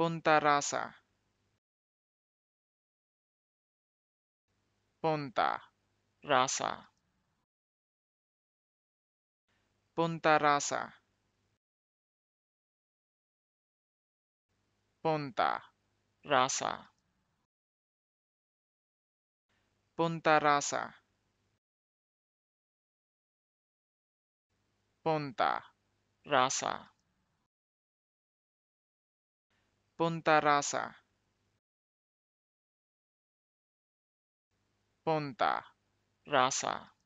rasa, Ponta, raza. Raza Ponta, raza. rasa. Ponta, raza. Ponta raza. Ponta. Raza.